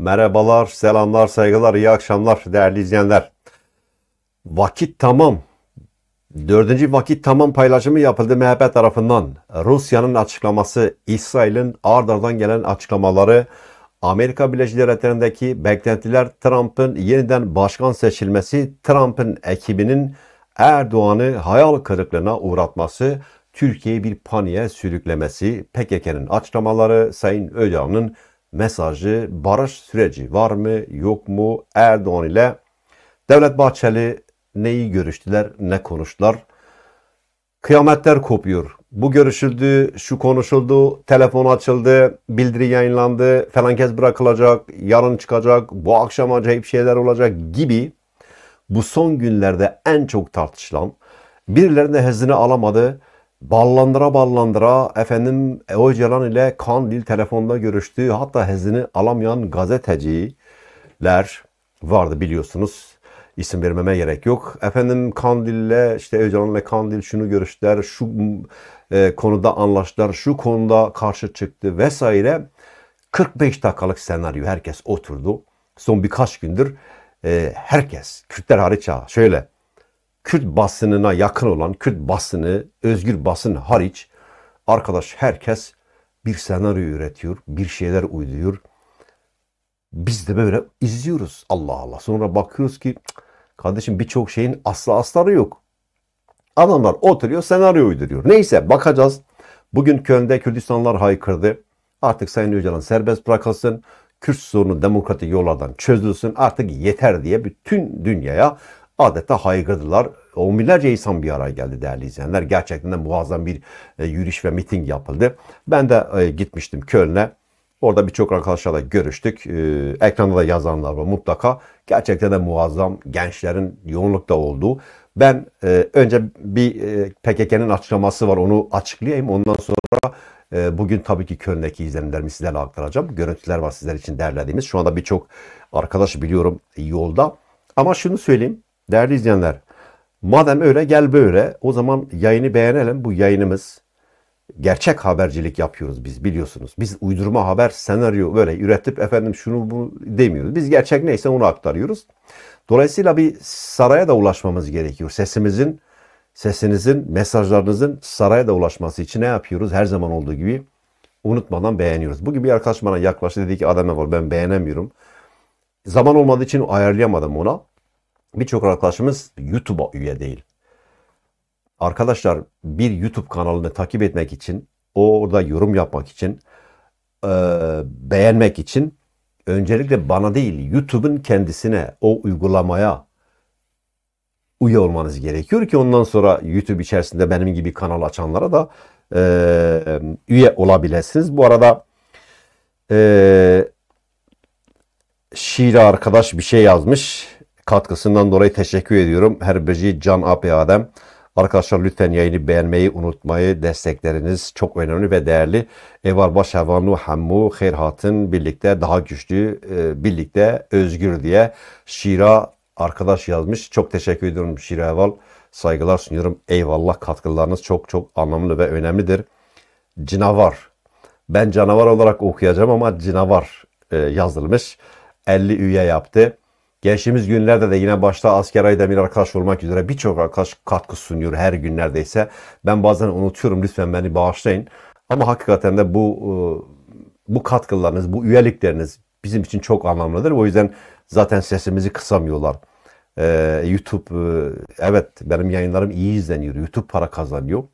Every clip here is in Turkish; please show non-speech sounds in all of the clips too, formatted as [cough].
Merhabalar, selamlar, saygılar, iyi akşamlar değerli izleyenler. Vakit tamam. Dördüncü vakit tamam paylaşımı yapıldı MHP tarafından. Rusya'nın açıklaması, İsrail'in ardardan gelen açıklamaları, Amerika Birleşik Devletleri'ndeki beklentiler Trump'ın yeniden başkan seçilmesi, Trump'ın ekibinin Erdoğan'ı hayal kırıklığına uğratması, Türkiye'yi bir paniğe sürüklemesi, PKK'nın açıklamaları, Sayın Öcalan'ın mesajı, barış süreci var mı yok mu? Erdoğan ile Devlet Bahçeli neyi görüştüler, ne konuştular? Kıyametler kopuyor. Bu görüşüldü, şu konuşuldu, telefon açıldı, bildiri yayınlandı, falan kez bırakılacak, yarın çıkacak, bu akşam acayip şeyler olacak gibi bu son günlerde en çok tartışılan, birilerinde hezini alamadı, ballandıra ballandıra efendim Öcalan ile Kandil telefonda görüştüğü hatta hezini alamayan gazeteciler vardı biliyorsunuz. İsim vermeme gerek yok. Efendim Kandil ile işte Öcalan ile Kandil şunu görüştüler, şu e, konuda anlaştılar, şu konuda karşı çıktı vesaire. 45 dakikalık senaryo herkes oturdu. Son birkaç gündür e, herkes Kürtler hariç şöyle Kürt basınına yakın olan Kürt basını, özgür basın hariç arkadaş herkes bir senaryo üretiyor, bir şeyler uyduruyor. Biz de böyle izliyoruz Allah Allah. Sonra bakıyoruz ki kardeşim birçok şeyin asla asları yok. Adamlar oturuyor senaryo uyduruyor. Neyse bakacağız. Bugün Köln'de Kürdistanlar haykırdı. Artık Sayın Öcalan serbest bırakılsın. Kürt sorunu demokratik yollardan çözülsün artık yeter diye bütün dünyaya adeta haykırdılar. On binlerce insan bir araya geldi değerli izleyenler. Gerçekten de muazzam bir e, yürüyüş ve miting yapıldı. Ben de e, gitmiştim Köln'e. Orada birçok arkadaşlarla görüştük. Ee, ekranda da yazanlar var mutlaka. Gerçekten de muazzam gençlerin yoğunlukta olduğu. Ben e, önce bir PKK'nın açıklaması var onu açıklayayım. Ondan sonra bugün tabii ki Köln'deki izlenimlerimi sizlerle aktaracağım. Görüntüler var sizler için derlediğimiz. Şu anda birçok arkadaş biliyorum yolda. Ama şunu söyleyeyim. Değerli izleyenler, madem öyle gel böyle o zaman yayını beğenelim. Bu yayınımız gerçek habercilik yapıyoruz biz biliyorsunuz. Biz uydurma haber senaryo böyle üretip efendim şunu bu demiyoruz. Biz gerçek neyse onu aktarıyoruz. Dolayısıyla bir saraya da ulaşmamız gerekiyor. Sesimizin, sesinizin, mesajlarınızın saraya da ulaşması için ne yapıyoruz? Her zaman olduğu gibi unutmadan beğeniyoruz. Bugün bir arkadaş bana yaklaştı dedi ki Adem var ben beğenemiyorum. Zaman olmadığı için ayarlayamadım ona. Birçok arkadaşımız YouTube'a üye değil. Arkadaşlar bir YouTube kanalını takip etmek için, orada yorum yapmak için, e, beğenmek için öncelikle bana değil YouTube'un kendisine, o uygulamaya üye olmanız gerekiyor ki ondan sonra YouTube içerisinde benim gibi kanal açanlara da e, üye olabilirsiniz. Bu arada e, şiir arkadaş bir şey yazmış katkısından dolayı teşekkür ediyorum. her Herbeci Can Api adam Arkadaşlar lütfen yayını beğenmeyi unutmayı destekleriniz çok önemli ve değerli. Evar Başavanlu Hammu Khair birlikte daha güçlü, e, birlikte özgür diye şira arkadaş yazmış. Çok teşekkür ediyorum Şira Eval. Saygılar sunuyorum. Eyvallah katkılarınız çok çok anlamlı ve önemlidir. Cinavar. Ben canavar olarak okuyacağım ama cinavar e, yazılmış. 50 üye yaptı. Geçtiğimiz günlerde de yine başta asker Demir arkadaş olmak üzere birçok arkadaş katkı sunuyor her gün neredeyse. Ben bazen unutuyorum lütfen beni bağışlayın. Ama hakikaten de bu e, bu katkılarınız, bu üyelikleriniz bizim için çok anlamlıdır. O yüzden zaten sesimizi kısamıyorlar. Ee, YouTube e, evet benim yayınlarım iyi izleniyor. YouTube para kazanıyor.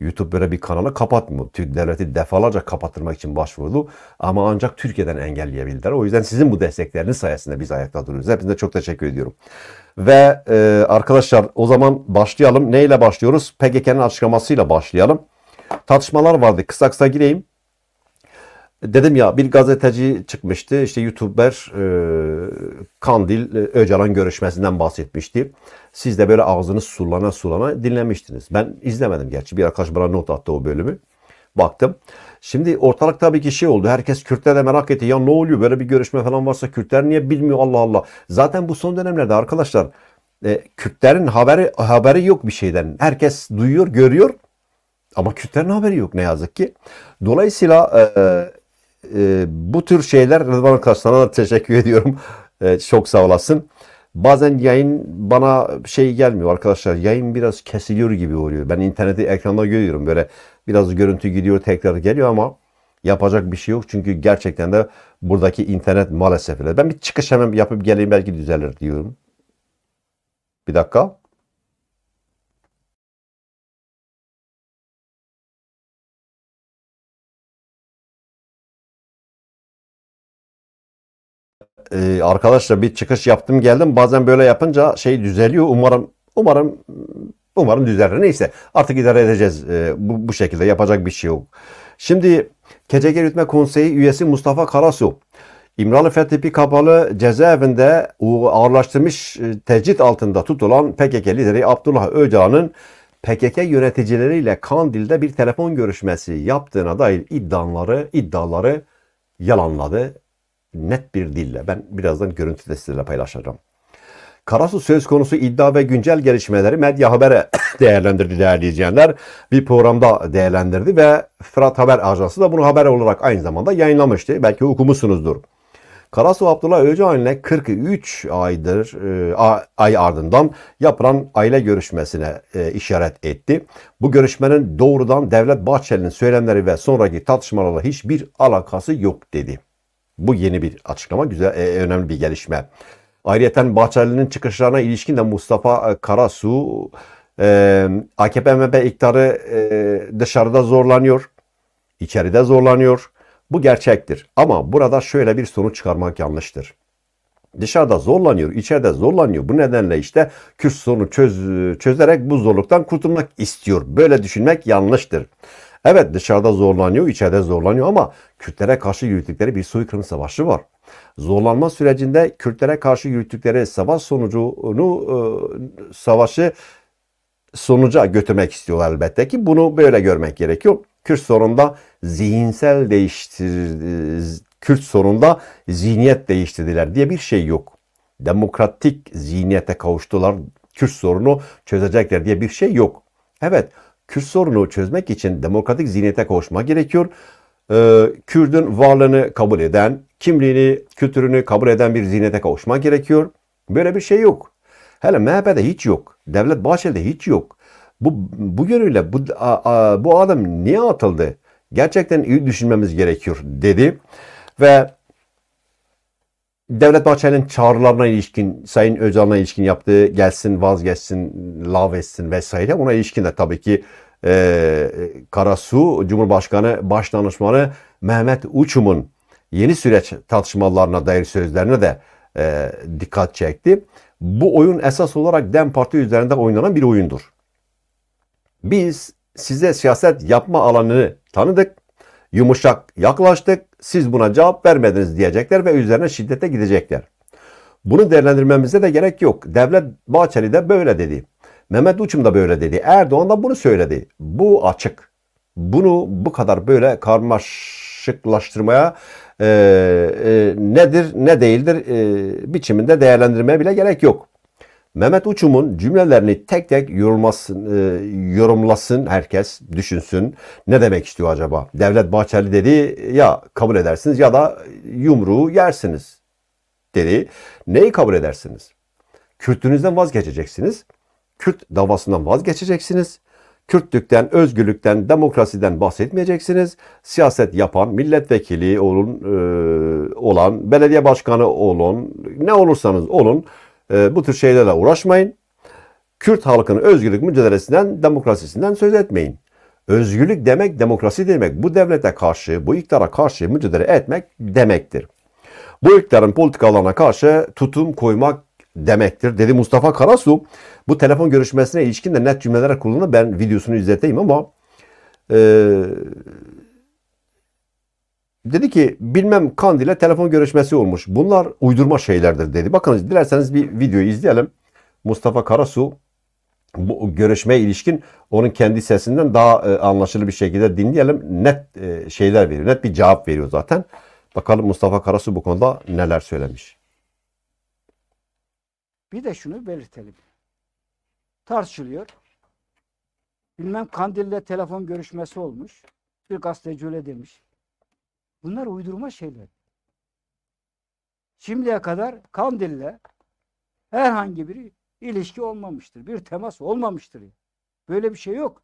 YouTube böyle bir kanalı kapatmıyor. Türk devleti defalarca kapatırmak için başvurdu ama ancak Türkiye'den engelleyebildiler. O yüzden sizin bu destekleriniz sayesinde biz ayakta duruyoruz. Hepinize çok teşekkür ediyorum. Ve e, arkadaşlar o zaman başlayalım. Neyle başlıyoruz? PKK'nın açıklamasıyla başlayalım. Tartışmalar vardı. Kısa kısa gireyim. Dedim ya bir gazeteci çıkmıştı. işte YouTuber e, Kandil e, Öcalan görüşmesinden bahsetmişti. Siz de böyle ağzınız sulana sulana dinlemiştiniz. Ben izlemedim gerçi. Bir arkadaş bana not attı o bölümü. Baktım. Şimdi ortalık tabii ki şey oldu. Herkes Kürtler de merak etti. Ya ne oluyor böyle bir görüşme falan varsa Kürtler niye bilmiyor Allah Allah. Zaten bu son dönemlerde arkadaşlar e, Kürtlerin haberi haberi yok bir şeyden. Herkes duyuyor, görüyor. Ama Kürtlerin haberi yok ne yazık ki. Dolayısıyla e, e e, bu tür şeyler Rıdvan Karslan'a da teşekkür [laughs] ediyorum. E, çok sağ olasın. Bazen yayın bana şey gelmiyor arkadaşlar. Yayın biraz kesiliyor gibi oluyor. Ben interneti ekranda görüyorum. Böyle biraz görüntü gidiyor tekrar geliyor ama yapacak bir şey yok. Çünkü gerçekten de buradaki internet maalesef Ben bir çıkış hemen yapıp geleyim belki düzelir diyorum. Bir dakika. e, arkadaşlar bir çıkış yaptım geldim. Bazen böyle yapınca şey düzeliyor. Umarım umarım umarım düzelir. Neyse artık idare edeceğiz. E, bu, bu şekilde yapacak bir şey yok. Şimdi Keçegir Yürütme Konseyi üyesi Mustafa Karasu İmralı Fethi kapalı cezaevinde ağırlaştırmış e, tecrit altında tutulan PKK lideri Abdullah Öcalan'ın PKK yöneticileriyle Kandil'de bir telefon görüşmesi yaptığına dair iddiaları iddiaları yalanladı net bir dille. Ben birazdan görüntü sizlerle paylaşacağım. Karasu söz konusu iddia ve güncel gelişmeleri medya habere [coughs] değerlendirdi değerli izleyenler. Bir programda değerlendirdi ve Fırat Haber Ajansı da bunu haber olarak aynı zamanda yayınlamıştı. Belki okumuşsunuzdur. Karasu Abdullah Öcalan ile 43 aydır e, ay ardından yapılan aile görüşmesine e, işaret etti. Bu görüşmenin doğrudan Devlet Bahçeli'nin söylemleri ve sonraki tartışmalarla hiçbir alakası yok dedi. Bu yeni bir açıklama, güzel, e, e, önemli bir gelişme. Ayrıca Bahçeli'nin çıkışlarına ilişkin de Mustafa e, Karasu e, AKP-MHP iktidarı e, dışarıda zorlanıyor, içeride zorlanıyor. Bu gerçektir. Ama burada şöyle bir sonuç çıkarmak yanlıştır. Dışarıda zorlanıyor, içeride zorlanıyor. Bu nedenle işte Kürt sorunu çöz, çözerek bu zorluktan kurtulmak istiyor. Böyle düşünmek yanlıştır. Evet dışarıda zorlanıyor, içeride zorlanıyor ama Kürtlere karşı yürüttükleri bir soykırım savaşı var. Zorlanma sürecinde Kürtlere karşı yürüttükleri savaş sonucunu e, savaşı sonuca götürmek istiyorlar elbette ki bunu böyle görmek gerekiyor. Kürt sorunda zihinsel değiştir e, Kürt sorunda zihniyet değiştirdiler diye bir şey yok. Demokratik zihniyete kavuştular. Kürt sorunu çözecekler diye bir şey yok. Evet Kürt sorunu çözmek için demokratik zihniyete koşma gerekiyor. Ee, Kürt'ün varlığını kabul eden, kimliğini, kültürünü kabul eden bir zihniyete kavuşma gerekiyor. Böyle bir şey yok. Hele MHP'de hiç yok. Devlet Bahçeli'de hiç yok. Bu, bu yönüyle bu, a, a, bu adam niye atıldı? Gerçekten iyi düşünmemiz gerekiyor dedi. Ve Devlet Bahçeli'nin çağrılarına ilişkin, Sayın Özal'ına ilişkin yaptığı gelsin, vazgeçsin, lav etsin vesaire. Ona ilişkin de tabii ki e, Karasu Cumhurbaşkanı Başdanışmanı Mehmet Uçum'un yeni süreç tartışmalarına dair sözlerine de e, dikkat çekti. Bu oyun esas olarak DEM Parti üzerinde oynanan bir oyundur. Biz size siyaset yapma alanını tanıdık, yumuşak yaklaştık, siz buna cevap vermediniz diyecekler ve üzerine şiddete gidecekler. Bunu değerlendirmemize de gerek yok. Devlet Bahçeli de böyle dedi. Mehmet Uçum da böyle dedi. Erdoğan da bunu söyledi. Bu açık. Bunu bu kadar böyle karmaşıklaştırmaya e, e, nedir ne değildir e, biçiminde değerlendirmeye bile gerek yok. Mehmet Uçum'un cümlelerini tek tek yorulmasın, e, yorumlasın herkes, düşünsün. Ne demek istiyor acaba? Devlet Bahçeli dedi ya kabul edersiniz ya da yumruğu yersiniz dedi. Neyi kabul edersiniz? Kürtlüğünüzden vazgeçeceksiniz. Kürt davasından vazgeçeceksiniz. Kürtlükten, özgürlükten, demokrasiden bahsetmeyeceksiniz. Siyaset yapan, milletvekili olun, e, olan, belediye başkanı olun, ne olursanız olun e, bu tür şeylerle uğraşmayın. Kürt halkının özgürlük mücadelesinden, demokrasisinden söz etmeyin. Özgürlük demek, demokrasi demek, bu devlete karşı, bu iktidara karşı mücadele etmek demektir. Bu iktidarın politikalarına karşı tutum koymak demektir dedi Mustafa Karasu. Bu telefon görüşmesine ilişkin de net cümleler kullandı. Ben videosunu izleteyim ama e, Dedi ki bilmem Kandil'e telefon görüşmesi olmuş. Bunlar uydurma şeylerdir dedi. Bakın dilerseniz bir videoyu izleyelim. Mustafa Karasu bu görüşmeye ilişkin onun kendi sesinden daha e, anlaşılır bir şekilde dinleyelim. Net e, şeyler veriyor. Net bir cevap veriyor zaten. Bakalım Mustafa Karasu bu konuda neler söylemiş. Bir de şunu belirtelim. Tartışılıyor. Bilmem Kandil'le telefon görüşmesi olmuş. Bir gazeteci öyle demiş. Bunlar uydurma şeyler. Şimdiye kadar Kandil'le herhangi bir ilişki olmamıştır. Bir temas olmamıştır. Böyle bir şey yok.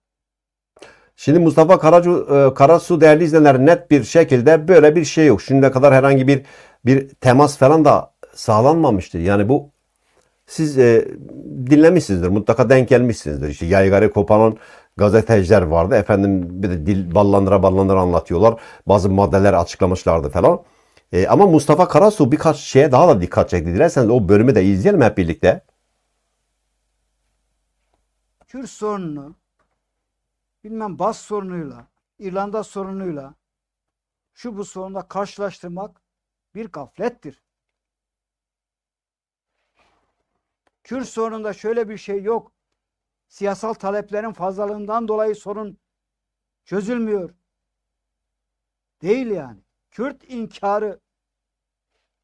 Şimdi Mustafa Karacu, e, Karasu değerli izleyenler net bir şekilde böyle bir şey yok. Şimdiye kadar herhangi bir bir temas falan da sağlanmamıştı. Yani bu siz e, dinlemişsinizdir. Mutlaka denk gelmişsinizdir. İşte yaygara kopanın gazeteciler vardı. Efendim bir de dil ballandıra ballandıra anlatıyorlar. Bazı maddeler açıklamışlardı falan. E, ama Mustafa Karasu birkaç şeye daha da dikkat çekti. Dilerseniz o bölümü de izleyelim hep birlikte. Kürt sorununu bilmem Bas sorunuyla, İrlanda sorunuyla şu bu sorunla karşılaştırmak bir gaflettir. Kürt sorununda şöyle bir şey yok. Siyasal taleplerin fazlalığından dolayı sorun çözülmüyor. Değil yani. Kürt inkarı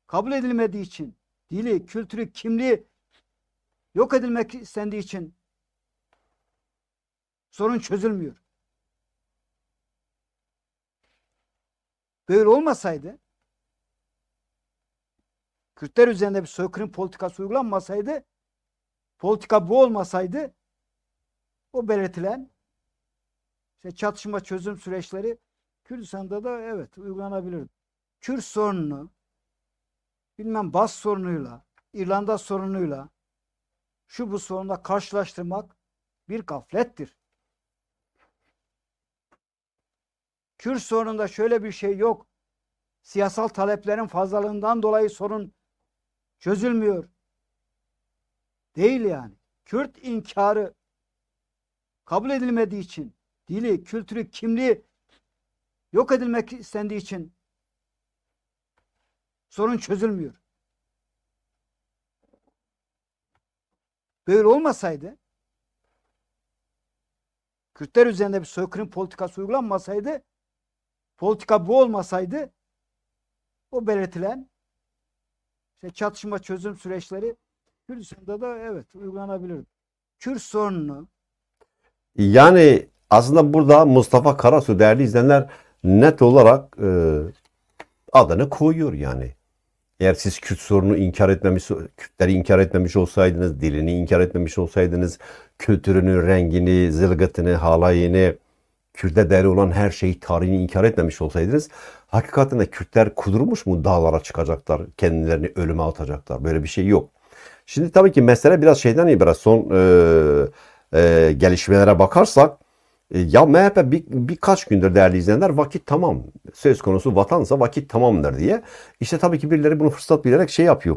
kabul edilmediği için, dili, kültürü, kimliği yok edilmek istendiği için sorun çözülmüyor. Böyle olmasaydı Kürtler üzerinde bir soykırım politikası uygulanmasaydı politika bu olmasaydı o belirtilen işte çatışma çözüm süreçleri Kürdistan'da da evet uygulanabilir. Kürt sorununu bilmem Bas sorunuyla, İrlanda sorunuyla şu bu sorunla karşılaştırmak bir gaflettir. Kürt sorununda şöyle bir şey yok. Siyasal taleplerin fazlalığından dolayı sorun çözülmüyor. Değil yani. Kürt inkarı kabul edilmediği için, dili, kültürü, kimliği yok edilmek istendiği için sorun çözülmüyor. Böyle olmasaydı Kürtler üzerinde bir soykırım politikası uygulanmasaydı politika bu olmasaydı o belirtilen işte çatışma çözüm süreçleri Kürdistan'da da evet uygulanabilir. Kürt sorununu yani aslında burada Mustafa Karasu değerli izleyenler net olarak e, adını koyuyor yani. Eğer siz Kürt sorunu inkar etmemiş, Kürtleri inkar etmemiş olsaydınız, dilini inkar etmemiş olsaydınız, kültürünü, rengini, zılgıtını, halayını, Kürt'e değerli olan her şeyi, tarihini inkar etmemiş olsaydınız, hakikaten de Kürtler kudurmuş mu dağlara çıkacaklar, kendilerini ölüme atacaklar. Böyle bir şey yok. Şimdi tabii ki mesele biraz şeyden ibaret. Son e, e, gelişmelere bakarsak e, ya MHP bir, birkaç gündür değerli izleyenler vakit tamam. Söz konusu vatansa vakit tamamdır diye. İşte tabii ki birileri bunu fırsat bilerek şey yapıyor.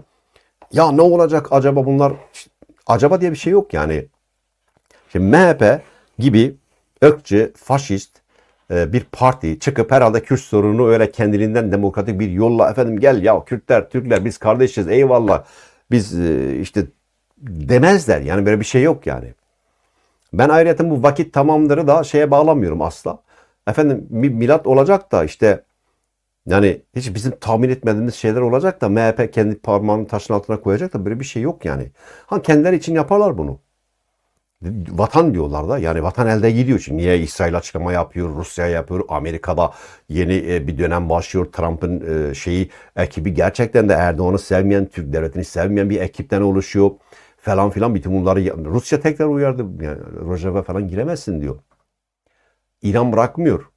Ya ne olacak acaba bunlar? İşte, acaba diye bir şey yok yani. Şimdi MHP gibi ökçü, faşist e, bir parti çıkıp herhalde Kürt sorunu öyle kendiliğinden demokratik bir yolla efendim gel ya Kürtler, Türkler biz kardeşiz eyvallah biz e, işte demezler. Yani böyle bir şey yok yani. Ben ayrıca bu vakit tamamları da şeye bağlamıyorum asla. Efendim milat olacak da işte yani hiç bizim tahmin etmediğimiz şeyler olacak da MHP kendi parmağını taşın altına koyacak da böyle bir şey yok yani. Ha kendileri için yaparlar bunu. Vatan diyorlar da yani vatan elde gidiyor. Şimdi niye İsrail açıklama yapıyor, Rusya yapıyor, Amerika'da yeni e, bir dönem başlıyor. Trump'ın e, şeyi ekibi gerçekten de Erdoğan'ı sevmeyen, Türk devletini sevmeyen bir ekipten oluşuyor falan filan bütün bunları Rusya tekrar uyardı. Yani Rojava falan giremezsin diyor. İran bırakmıyor.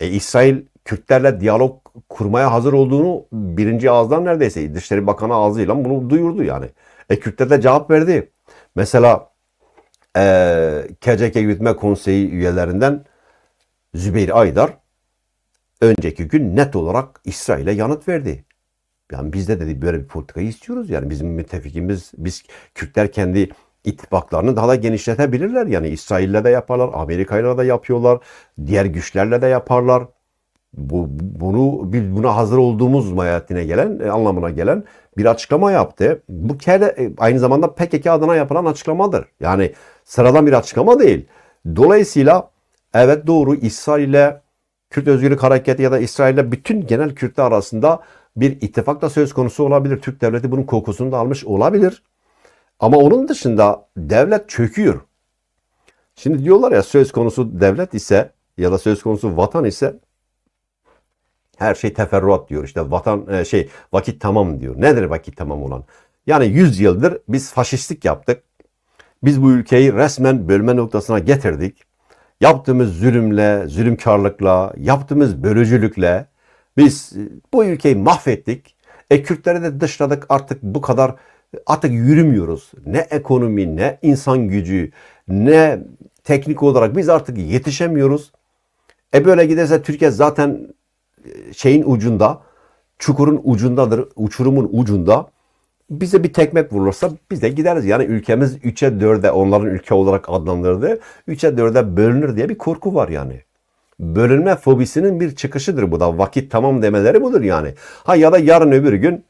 E, İsrail Kürtlerle diyalog kurmaya hazır olduğunu birinci ağızdan neredeyse Dışişleri Bakanı ağzıyla bunu duyurdu yani. E Kürtler de cevap verdi. Mesela e, KCK Yürütme Konseyi üyelerinden Zübeyir Aydar önceki gün net olarak İsrail'e yanıt verdi. Yani biz de dedi böyle bir politikayı istiyoruz yani bizim müttefikimiz biz Kürtler kendi ittifaklarını daha da genişletebilirler. Yani İsrail'le de yaparlar, Amerika'yla da yapıyorlar, diğer güçlerle de yaparlar. Bu, bunu biz buna hazır olduğumuz mayatine gelen e, anlamına gelen bir açıklama yaptı. Bu kere e, aynı zamanda PKK adına yapılan açıklamadır. Yani sıradan bir açıklama değil. Dolayısıyla evet doğru İsrail'le Kürt Özgürlük Hareketi ya da İsrail'le bütün genel Kürtler arasında bir ittifak da söz konusu olabilir. Türk devleti bunun kokusunu da almış olabilir. Ama onun dışında devlet çöküyor. Şimdi diyorlar ya söz konusu devlet ise ya da söz konusu vatan ise her şey teferruat diyor. işte vatan e, şey vakit tamam diyor. Nedir vakit tamam olan? Yani 100 yıldır biz faşistlik yaptık. Biz bu ülkeyi resmen bölme noktasına getirdik. Yaptığımız zulümle, zulümkarlıkla, yaptığımız bölücülükle, biz e, bu ülkeyi mahvettik. E Kürtlere de dışladık artık bu kadar artık yürümüyoruz. Ne ekonomi ne insan gücü ne teknik olarak biz artık yetişemiyoruz. E böyle giderse Türkiye zaten e, şeyin ucunda, çukurun ucundadır, uçurumun ucunda. Bize bir tekmek vurulursa biz de gideriz. Yani ülkemiz 3'e 4'e onların ülke olarak adlandırıldı. 3'e 4'e bölünür diye bir korku var yani bölünme fobisinin bir çıkışıdır bu da. Vakit tamam demeleri budur yani. Ha ya da yarın öbür gün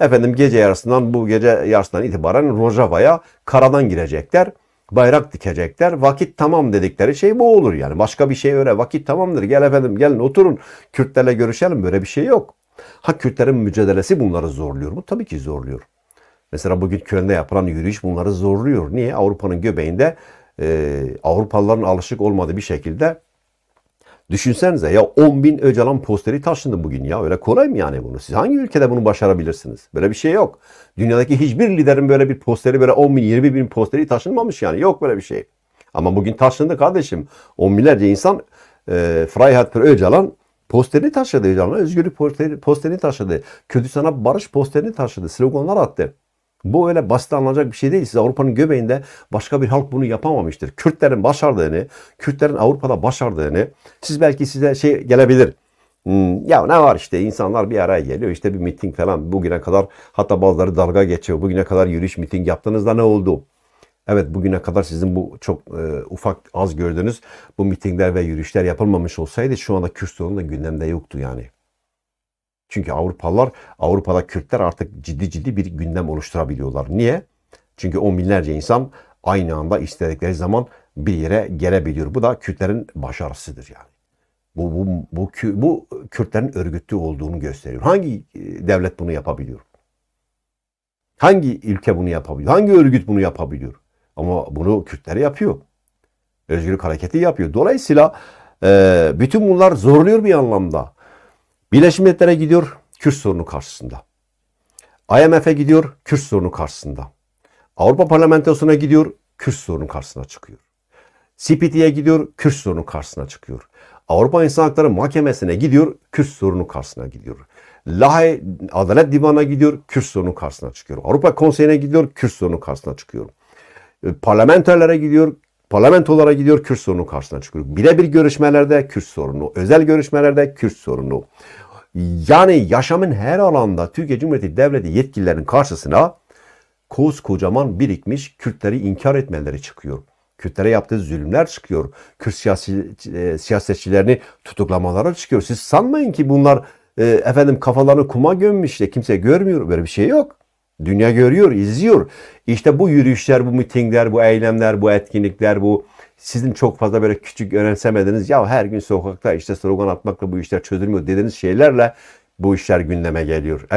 efendim gece yarısından bu gece yarısından itibaren Rojava'ya karadan girecekler. Bayrak dikecekler. Vakit tamam dedikleri şey bu olur yani. Başka bir şey öyle vakit tamamdır. Gel efendim gelin oturun Kürtlerle görüşelim böyle bir şey yok. Ha Kürtlerin mücadelesi bunları zorluyor mu? Tabii ki zorluyor. Mesela bugün Köln'de yapılan yürüyüş bunları zorluyor. Niye? Avrupa'nın göbeğinde e, Avrupalıların alışık olmadığı bir şekilde Düşünsenize ya 10 bin Öcalan posteri taşındı bugün ya. Öyle kolay mı yani bunu? Siz hangi ülkede bunu başarabilirsiniz? Böyle bir şey yok. Dünyadaki hiçbir liderin böyle bir posteri böyle 10 bin 20 bin posteri taşınmamış yani. Yok böyle bir şey. Ama bugün taşındı kardeşim. On binlerce insan e, Freiheit für Öcalan posterini taşıdı. Öcalan'a özgürlük posterini, posterini taşıdı. Kürdistan'a barış posterini taşıdı. Sloganlar attı. Bu öyle basit anlanacak bir şey değil. Siz Avrupa'nın göbeğinde başka bir halk bunu yapamamıştır. Kürtlerin başardığını, Kürtlerin Avrupa'da başardığını siz belki size şey gelebilir. Hmm, ya ne var işte insanlar bir araya geliyor işte bir miting falan bugüne kadar hatta bazıları dalga geçiyor. Bugüne kadar yürüyüş miting yaptınız da ne oldu? Evet bugüne kadar sizin bu çok e, ufak az gördüğünüz bu mitingler ve yürüyüşler yapılmamış olsaydı şu anda Kürt sorunu da gündemde yoktu yani. Çünkü Avrupalılar, Avrupa'da Kürtler artık ciddi ciddi bir gündem oluşturabiliyorlar. Niye? Çünkü on binlerce insan aynı anda istedikleri zaman bir yere gelebiliyor. Bu da Kürtlerin başarısıdır yani. Bu, bu, bu, bu Kürtlerin örgütlü olduğunu gösteriyor. Hangi e, devlet bunu yapabiliyor? Hangi ülke bunu yapabiliyor? Hangi örgüt bunu yapabiliyor? Ama bunu Kürtler yapıyor. Özgürlük hareketi yapıyor. Dolayısıyla e, bütün bunlar zorluyor bir anlamda. Birleşmiş Milletler'e gidiyor Kürt sorunu karşısında. IMF'e gidiyor Kürt sorunu karşısında. Avrupa Parlamentosu'na gidiyor Kürt sorunu karşısına çıkıyor. CPT'ye gidiyor Kürt sorunu karşısına çıkıyor. Avrupa İnsan Hakları Mahkemesi'ne gidiyor Kürt sorunu karşısına gidiyor. Lahey Adalet Divanı'na gidiyor Kürt sorunu karşısına çıkıyor. Avrupa Konseyi'ne gidiyor Kürt sorunu karşısına çıkıyor. E, parlamenterlere gidiyor parlamentolara gidiyor Kürt sorunu karşısına çıkıyor. Birebir görüşmelerde Kürt sorunu, özel görüşmelerde Kürt sorunu. Yani yaşamın her alanda Türkiye Cumhuriyeti Devleti yetkililerinin karşısına koskocaman birikmiş Kürtleri inkar etmeleri çıkıyor. Kürtlere yaptığı zulümler çıkıyor. Kürt siyasi, e, siyasetçilerini tutuklamalara çıkıyor. Siz sanmayın ki bunlar e, efendim kafalarını kuma gömmüş de kimse görmüyor. Böyle bir şey yok. Dünya görüyor, izliyor. İşte bu yürüyüşler, bu mitingler, bu eylemler, bu etkinlikler, bu sizin çok fazla böyle küçük önemsemediniz. Ya her gün sokakta işte slogan atmakla bu işler çözülmüyor dediğiniz şeylerle bu işler gündeme geliyor. Evet.